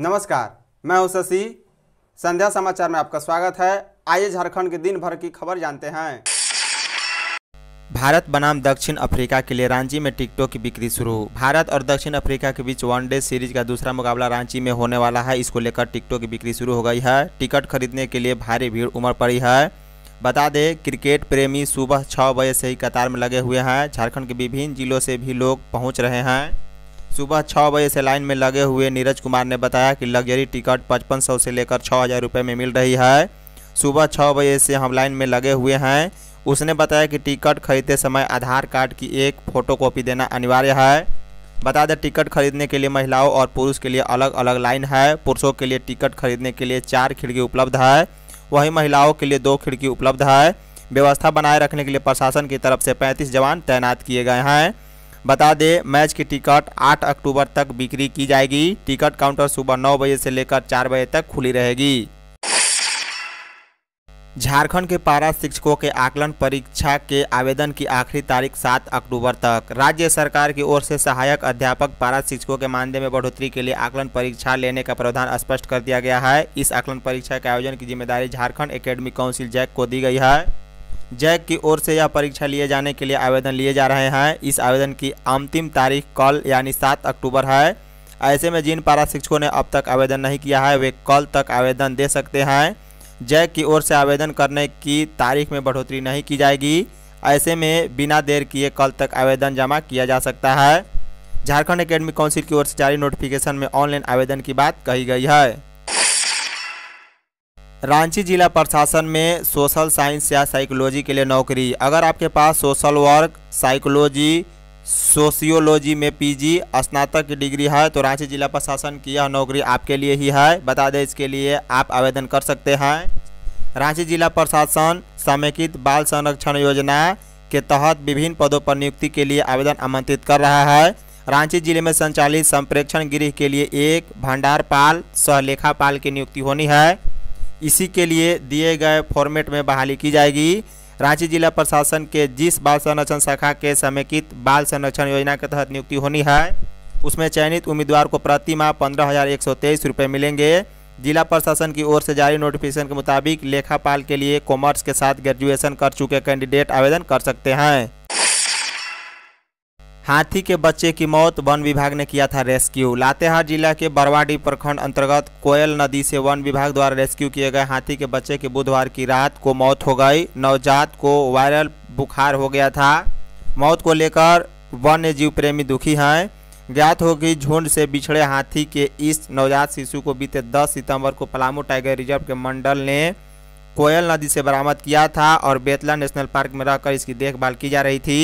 नमस्कार मैं हूं शशि संध्या समाचार में आपका स्वागत है आइए झारखंड के दिन भर की खबर जानते हैं भारत बनाम दक्षिण अफ्रीका के लिए रांची में टिकटों की बिक्री शुरू भारत और दक्षिण अफ्रीका के बीच वनडे सीरीज का दूसरा मुकाबला रांची में होने वाला है इसको लेकर टिकटों की बिक्री शुरू हो गई है टिकट खरीदने के लिए भारी भीड़ उमड़ पड़ी है बता दें क्रिकेट प्रेमी सुबह छः बजे से ही कतार में लगे हुए हैं झारखंड के विभिन्न जिलों से भी लोग पहुंच रहे हैं सुबह छः बजे से लाइन में लगे हुए नीरज कुमार ने बताया कि लग्जरी टिकट पचपन सौ से लेकर छः हज़ार रुपये में मिल रही है सुबह छः बजे से हम लाइन में लगे हुए हैं उसने बताया कि टिकट खरीदते समय आधार कार्ड की एक फ़ोटो देना अनिवार्य है बता दें टिकट खरीदने के लिए महिलाओं और पुरुष के लिए अलग अलग लाइन है पुरुषों के लिए टिकट खरीदने के लिए चार खिड़की उपलब्ध है वही महिलाओं के लिए दो खिड़की उपलब्ध है व्यवस्था बनाए रखने के लिए प्रशासन की तरफ से पैंतीस जवान तैनात किए गए हैं बता दें मैच की टिकट 8 अक्टूबर तक बिक्री की जाएगी टिकट काउंटर सुबह नौ बजे से लेकर चार बजे तक खुली रहेगी झारखंड के पारा शिक्षकों के आकलन परीक्षा के आवेदन की आखिरी तारीख सात अक्टूबर तक राज्य सरकार की ओर से सहायक अध्यापक पारा शिक्षकों के मानदेय में बढ़ोतरी के लिए आकलन परीक्षा लेने का प्रावधान स्पष्ट कर दिया गया है इस आकलन परीक्षा के आयोजन की जिम्मेदारी झारखंड एकेडमी काउंसिल जैक को दी गई है जैक की ओर से यह परीक्षा लिए जाने के लिए आवेदन लिए जा रहे हैं इस आवेदन की अंतिम तारीख कल यानी सात अक्टूबर है ऐसे में जिन पारा शिक्षकों ने अब तक आवेदन नहीं किया है वे कल तक आवेदन दे सकते हैं जैक की ओर से आवेदन करने की तारीख में बढ़ोतरी नहीं की जाएगी ऐसे में बिना देर किए कल तक आवेदन जमा किया जा सकता है झारखंड एकेडमिक काउंसिल की ओर से जारी नोटिफिकेशन में ऑनलाइन आवेदन की बात कही गई है रांची जिला प्रशासन में सोशल साइंस या साइकोलॉजी के लिए नौकरी अगर आपके पास सोशल वर्क साइकोलॉजी सोशियोलॉजी में पीजी स्नातक की डिग्री है तो रांची जिला प्रशासन की यह नौकरी आपके लिए ही है बता दें इसके लिए आप आवेदन कर सकते हैं रांची जिला प्रशासन समेकित बाल संरक्षण योजना के तहत विभिन्न पदों पर नियुक्ति के लिए आवेदन आमंत्रित कर रहा है रांची जिले में संचालित संप्रेक्षण गृह के लिए एक भंडारपाल सहलेखापाल की नियुक्ति होनी है इसी के लिए दिए गए फॉर्मेट में बहाली की जाएगी रांची जिला प्रशासन के जिस बाल संरक्षण शाखा के समेकित बाल संरक्षण योजना के तहत नियुक्ति होनी है उसमें चयनित उम्मीदवार को प्रति माह पंद्रह हज़ार एक सौ तेईस रुपये मिलेंगे जिला प्रशासन की ओर से जारी नोटिफिकेशन के मुताबिक लेखापाल के लिए कॉमर्स के साथ ग्रेजुएशन कर चुके कैंडिडेट आवेदन कर सकते हैं हाथी के बच्चे की मौत वन विभाग ने किया था रेस्क्यू लातेहार जिला के बरवाडी प्रखंड अंतर्गत कोयल नदी से वन विभाग द्वारा रेस्क्यू किए गए हाथी के बच्चे की बुधवार की रात को मौत हो गई नवजात को वायरल बुखार हो गया था मौत को लेकर वन्य जीव प्रेमी दुखी हैं ज्ञात हो कि झुंड से बिछड़े हाथी के इस नवजात शिशु को बीते 10 सितंबर को पलामू टाइगर रिजर्व के मंडल ने कोयल नदी से बरामद किया था और बेतला नेशनल पार्क में रहकर इसकी देखभाल की जा रही थी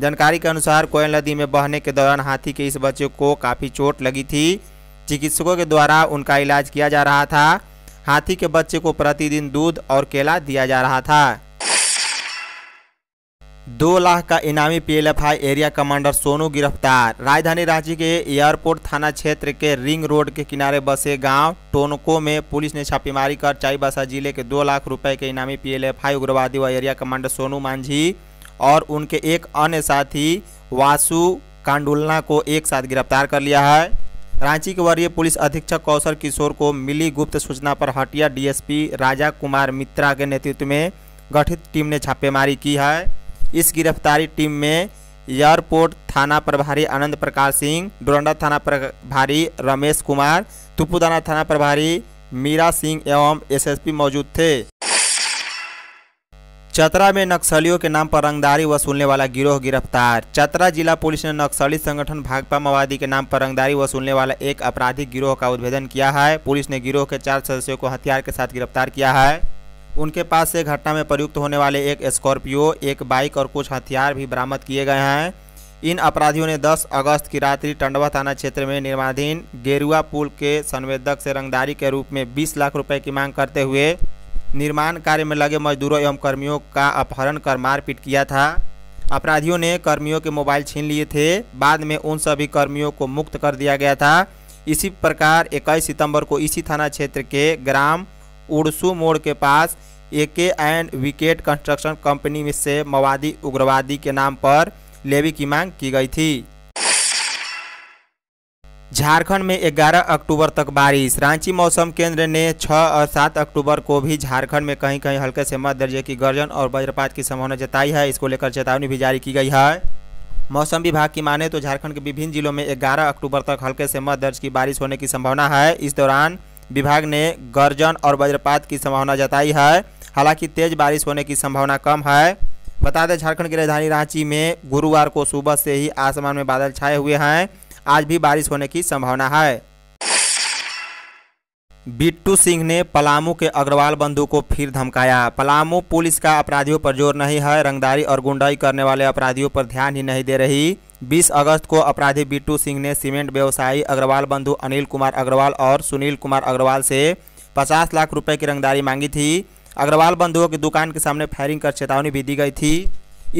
जानकारी के अनुसार कोयल नदी में बहने के दौरान हाथी के इस बच्चे को काफ़ी चोट लगी थी चिकित्सकों के द्वारा उनका इलाज किया जा रहा था हाथी के बच्चे को प्रतिदिन दूध और केला दिया जा रहा था दो लाख का इनामी पीएलएफआई एरिया कमांडर सोनू गिरफ्तार राजधानी रांची के एयरपोर्ट थाना क्षेत्र के रिंग रोड के किनारे बसे गांव टोनको में पुलिस ने छापेमारी कर चाईबासा जिले के दो लाख रुपए के इनामी पीएलएफआई उग्रवादी व एरिया कमांडर सोनू मांझी और उनके एक अन्य साथी वासु कांडुलना को एक साथ गिरफ्तार कर लिया है रांची के वरीय पुलिस अधीक्षक कौशल किशोर को मिली गुप्त सूचना पर हटिया डीएसपी राजा कुमार मित्रा के नेतृत्व में गठित टीम ने छापेमारी की है इस गिरफ्तारी टीम में एयरपोर्ट थाना प्रभारी आनंद प्रकाश सिंह डोरंडा थाना प्रभारी रमेश कुमार तुपुदाना थाना प्रभारी मीरा सिंह एवं एसएसपी मौजूद थे चतरा में नक्सलियों के नाम पर रंगदारी वसूलने वाला गिरोह गिरफ्तार चतरा जिला पुलिस ने नक्सली संगठन भाकपा माओवादी के नाम पर रंगदारी वसूलने वाला एक आपराधिक गिरोह का उद्भेदन किया है पुलिस ने गिरोह के चार सदस्यों को हथियार के साथ गिरफ्तार किया है उनके पास से घटना में प्रयुक्त होने वाले एक स्कॉर्पियो एक बाइक और कुछ हथियार भी बरामद किए गए हैं इन अपराधियों ने 10 अगस्त की रात्रि टंडवा थाना क्षेत्र में निर्माणाधीन गेरुआ पुल के संवेदक से रंगदारी के रूप में 20 लाख रुपए की मांग करते हुए निर्माण कार्य में लगे मजदूरों एवं कर्मियों का अपहरण कर मारपीट किया था अपराधियों ने कर्मियों के मोबाइल छीन लिए थे बाद में उन सभी कर्मियों को मुक्त कर दिया गया था इसी प्रकार 21 सितंबर को इसी थाना क्षेत्र के ग्राम उड़सू मोड़ के पास ए के एंड विकेट कंस्ट्रक्शन कंपनी में से मवादी उग्रवादी के नाम पर लेवी की मांग की गई थी झारखंड में 11 अक्टूबर तक बारिश रांची मौसम केंद्र ने 6 और 7 अक्टूबर को भी झारखंड में कहीं कहीं हल्के से मध्य दर्जे की गर्जन और वज्रपात की संभावना जताई है इसको लेकर चेतावनी भी जारी की गई है मौसम विभाग की माने तो झारखंड के विभिन्न जिलों में 11 अक्टूबर तक हल्के से मध्य दर्ज की बारिश होने की संभावना है इस दौरान विभाग ने गर्जन और वज्रपात की संभावना जताई है हालांकि तेज बारिश होने की संभावना कम है बता दें झारखंड की राजधानी रांची में गुरुवार को सुबह से ही आसमान में बादल छाए हुए हैं आज भी बारिश होने की संभावना है बिट्टू सिंह ने पलामू के अग्रवाल बंधु को फिर धमकाया पलामू पुलिस का अपराधियों पर जोर नहीं है रंगदारी और गुंडाई करने वाले अपराधियों पर ध्यान ही नहीं दे रही 20 अगस्त को अपराधी बिट्टू सिंह ने सीमेंट व्यवसायी अग्रवाल बंधु अनिल कुमार अग्रवाल और सुनील कुमार अग्रवाल से 50 लाख रुपए की रंगदारी मांगी थी अग्रवाल बंधुओं की दुकान के सामने फायरिंग कर चेतावनी भी दी गई थी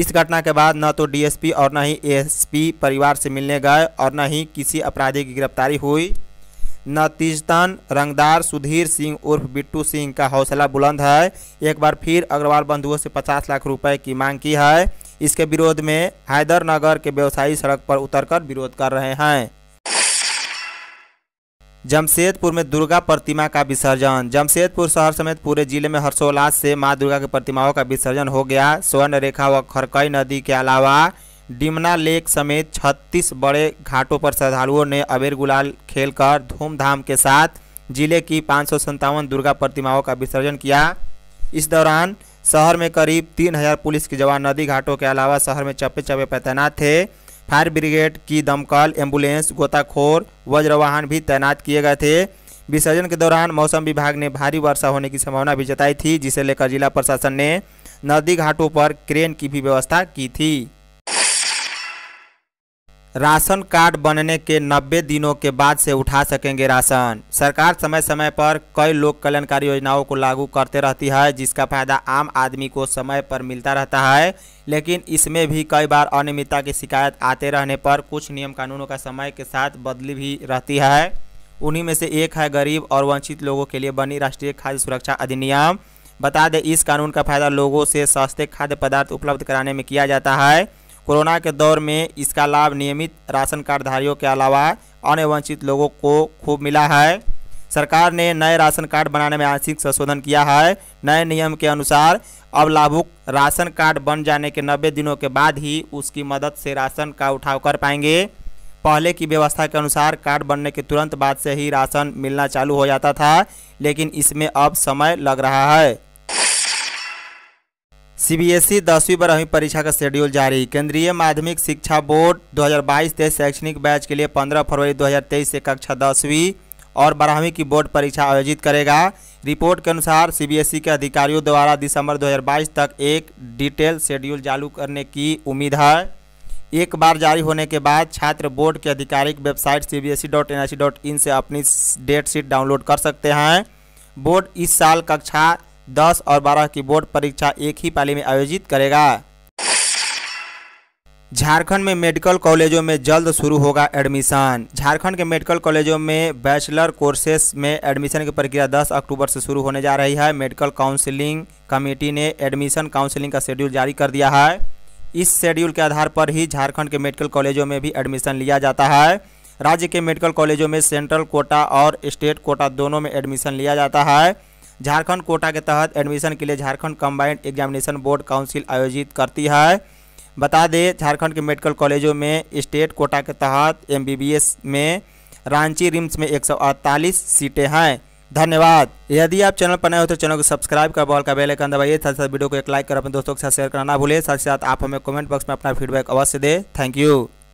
इस घटना के बाद न तो डीएसपी और न ही एएसपी परिवार से मिलने गए और न ही किसी अपराधी की गिरफ्तारी हुई नतीजतन रंगदार सुधीर सिंह उर्फ बिट्टू सिंह का हौसला बुलंद है एक बार फिर अग्रवाल बंधुओं से 50 लाख रुपए की मांग की है इसके विरोध में हैदरनगर के व्यवसायी सड़क पर उतरकर विरोध कर रहे हैं जमशेदपुर में दुर्गा प्रतिमा का विसर्जन जमशेदपुर शहर समेत पूरे जिले में हर्षोल्लास से मां दुर्गा की प्रतिमाओं का विसर्जन हो गया स्वर्ण रेखा व खरकई नदी के अलावा डिमना लेक समेत 36 बड़े घाटों पर श्रद्धालुओं ने अबेर गुलाल खेलकर धूमधाम के साथ जिले की पाँच दुर्गा प्रतिमाओं का विसर्जन किया इस दौरान शहर में करीब हज़ार पुलिस के जवान नदी घाटों के अलावा शहर में चप्पे चप्पे पर तैनात थे फायर ब्रिगेड की दमकल एम्बुलेंस गोताखोर वज्रवाहन भी तैनात किए गए थे विसर्जन के दौरान मौसम विभाग ने भारी वर्षा होने की संभावना भी जताई थी जिसे लेकर जिला प्रशासन ने नदी घाटों पर क्रेन की भी व्यवस्था की थी राशन कार्ड बनने के 90 दिनों के बाद से उठा सकेंगे राशन सरकार समय समय पर कई लोक कल्याणकारी योजनाओं को लागू करते रहती है जिसका फायदा आम आदमी को समय पर मिलता रहता है लेकिन इसमें भी कई बार अनियमितता की शिकायत आते रहने पर कुछ नियम कानूनों का समय के साथ बदली भी रहती है उन्हीं में से एक है गरीब और वंचित लोगों के लिए बनी राष्ट्रीय खाद्य सुरक्षा अधिनियम बता दें इस कानून का फायदा लोगों से सस्ते खाद्य पदार्थ उपलब्ध कराने में किया जाता है कोरोना के दौर में इसका लाभ नियमित राशन कार्डधारियों के अलावा अन्य वंचित लोगों को खूब मिला है सरकार ने नए राशन कार्ड बनाने में आंशिक संशोधन किया है नए नियम के अनुसार अब लाभुक राशन कार्ड बन जाने के 90 दिनों के बाद ही उसकी मदद से राशन का उठाव कर पाएंगे पहले की व्यवस्था के अनुसार कार्ड बनने के तुरंत बाद से ही राशन मिलना चालू हो जाता था लेकिन इसमें अब समय लग रहा है सीबीएसई दसवीं बारहवीं परीक्षा का शेड्यूल जारी केंद्रीय माध्यमिक शिक्षा बोर्ड 2022-23 शैक्षणिक बैच के लिए 15 फरवरी 2023 से कक्षा दसवीं और बारहवीं की बोर्ड परीक्षा आयोजित करेगा रिपोर्ट के अनुसार सीबीएसई के अधिकारियों द्वारा दिसंबर 2022 तक एक डिटेल शेड्यूल चालू करने की उम्मीद है एक बार जारी होने के बाद छात्र बोर्ड के आधिकारिक वेबसाइट सी से अपनी डेट शीट डाउनलोड कर सकते हैं बोर्ड इस साल कक्षा दस और बारह की बोर्ड परीक्षा एक ही पाली में आयोजित करेगा झारखंड में मेडिकल कॉलेजों में जल्द शुरू होगा एडमिशन झारखंड के मेडिकल कॉलेजों में बैचलर कोर्सेस में एडमिशन की प्रक्रिया 10 अक्टूबर से शुरू होने जा रही है मेडिकल काउंसलिंग कमेटी ने एडमिशन काउंसलिंग का शेड्यूल जारी कर दिया है इस शेड्यूल के आधार पर ही झारखंड के मेडिकल कॉलेजों में भी एडमिशन लिया जाता है राज्य के मेडिकल कॉलेजों में सेंट्रल कोटा और स्टेट कोटा दोनों में एडमिशन लिया जाता है झारखंड कोटा के तहत एडमिशन के लिए Jharkhand combined examination board council आयोजित करती है बता दें झारखंड के मेडिकल कॉलेजों में स्टेट कोटा के तहत एमबीबीएस में रांची रिम्स में एक सीटें हैं धन्यवाद यदि आप चैनल पर नए हो तो चैनल को सब्सक्राइब कर बॉल का बेल आइकन दबाइए साथ साथ वीडियो को एक लाइक कर अपने दोस्तों के साथ शेयर करना ना भूलें साथ साथ आप हमें कमेंट बॉक्स में अपना फीडबैक अवश्य दें थैंक यू